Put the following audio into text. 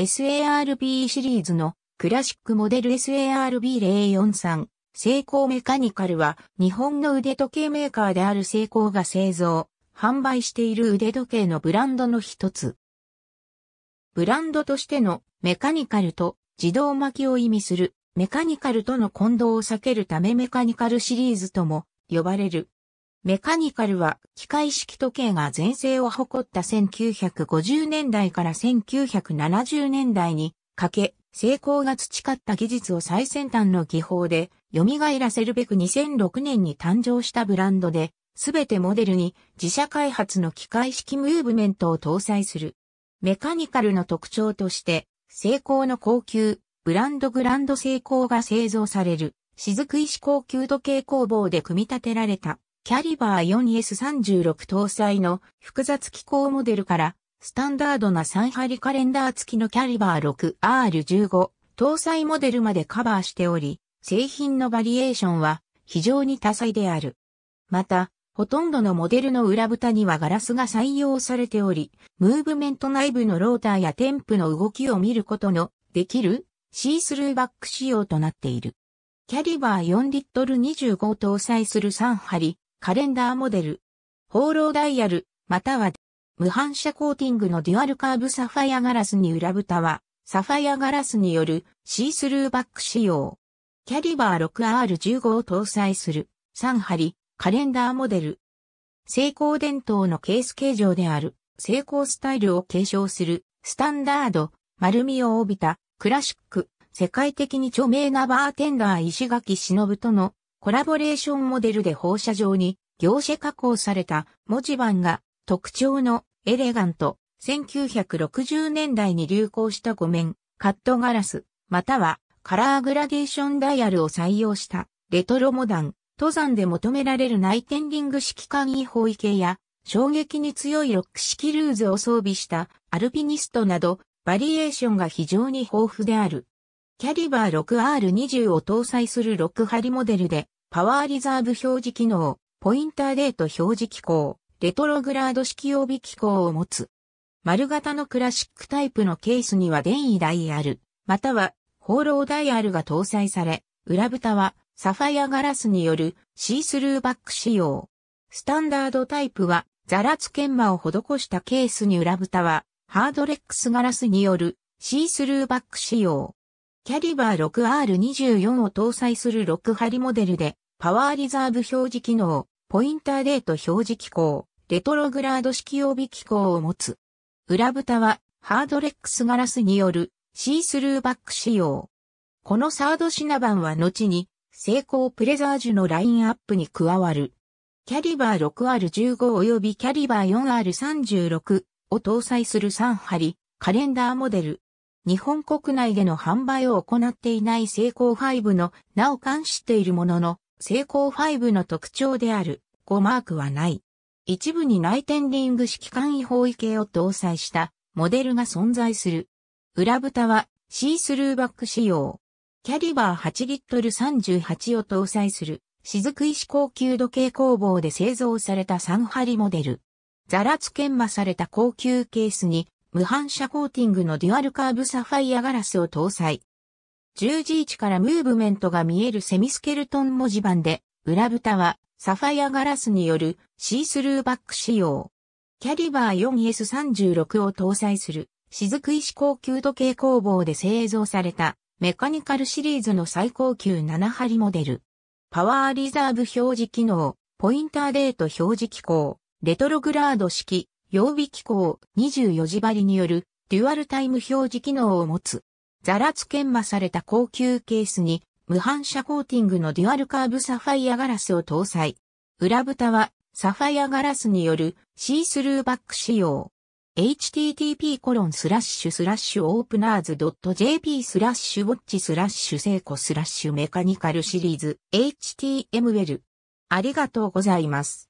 SARB シリーズのクラシックモデル SARB043 セイコーメカニカルは日本の腕時計メーカーであるセイコーが製造、販売している腕時計のブランドの一つ。ブランドとしてのメカニカルと自動巻きを意味するメカニカルとの混同を避けるためメカニカルシリーズとも呼ばれるメカニカルは機械式時計が全盛を誇った1950年代から1970年代にかけ、成功が培った技術を最先端の技法で蘇らせるべく2006年に誕生したブランドで、すべてモデルに自社開発の機械式ムーブメントを搭載する。メカニカルの特徴として、成功の高級、ブランドグランド成功が製造される、雫石高級時計工房で組み立てられたキャリバー 4S36 搭載の複雑機構モデルから、スタンダードな3針カレンダー付きのキャリバー 6R15 搭載モデルまでカバーしており、製品のバリエーションは非常に多彩である。また、ほとんどのモデルの裏蓋にはガラスが採用されており、ムーブメント内部のローターやテンプの動きを見ることのできるシースルーバック仕様となっている。キャリバー4リットル25搭載する3針カレンダーモデル、放浪ダイヤル、または無反射コーティングのデュアルカーブサファイアガラスに裏蓋は、サファイアガラスによるシースルーバック仕様。キャリバー 6R15 を搭載する3針カレンダーモデル。成功伝統のケース形状である成功スタイルを継承するスタンダード、丸みを帯びたクラシック、世界的に著名なバーテンダー石垣忍とのコラボレーションモデルで放射状に業者加工された文字盤が特徴のエレガント、1960年代に流行した5面、カットガラス、またはカラーグラデーションダイヤルを採用したレトロモダン、登山で求められるナイテンリング式簡易包囲系や衝撃に強いロック式ルーズを装備したアルピニストなどバリエーションが非常に豊富である。キャリバー 6R20 を搭載する6針モデルで、パワーリザーブ表示機能、ポインターデート表示機構、レトログラード式帯機構を持つ。丸型のクラシックタイプのケースには電位ダイヤル、または放浪ダイヤルが搭載され、裏蓋はサファイアガラスによるシースルーバック仕様。スタンダードタイプはザラツ研磨を施したケースに裏蓋はハードレックスガラスによるシースルーバック仕様。キャリバー 6R24 を搭載する6針モデルでパワーリザーブ表示機能、ポインターレート表示機構、レトログラード式曜日機構を持つ。裏蓋はハードレックスガラスによるシースルーバック仕様。このサードシナバンは後に成功プレザージュのラインアップに加わる。キャリバー 6R15 及びキャリバー 4R36 を搭載する3針カレンダーモデル。日本国内での販売を行っていない成功5の名を冠しているものの、成功5の特徴である5マークはない。一部にナイテンリング式簡易方位形を搭載したモデルが存在する。裏蓋はシースルーバック仕様。キャリバー8リットル38を搭載する雫石高級時計工房で製造された3針モデル。ザラツ研磨された高級ケースに無反射コーティングのデュアルカーブサファイアガラスを搭載。十字位置からムーブメントが見えるセミスケルトン文字盤で、裏蓋はサファイアガラスによるシースルーバック仕様。キャリバー 4S36 を搭載する雫石高級時計工房で製造されたメカニカルシリーズの最高級7針モデル。パワーリザーブ表示機能、ポインターデート表示機構、レトログラード式、曜日機構24時針によるデュアルタイム表示機能を持つ。ザラつ研磨された高級ケースに、無反射コーティングのデュアルカーブサファイアガラスを搭載。裏蓋はサファイアガラスによるシースルーバック仕様。http コロンスラッシュスラッシュオープナーズ .jp スラッシュウォッチスラッシュセイコスラッシュメカニカルシリーズ html ありがとうございます。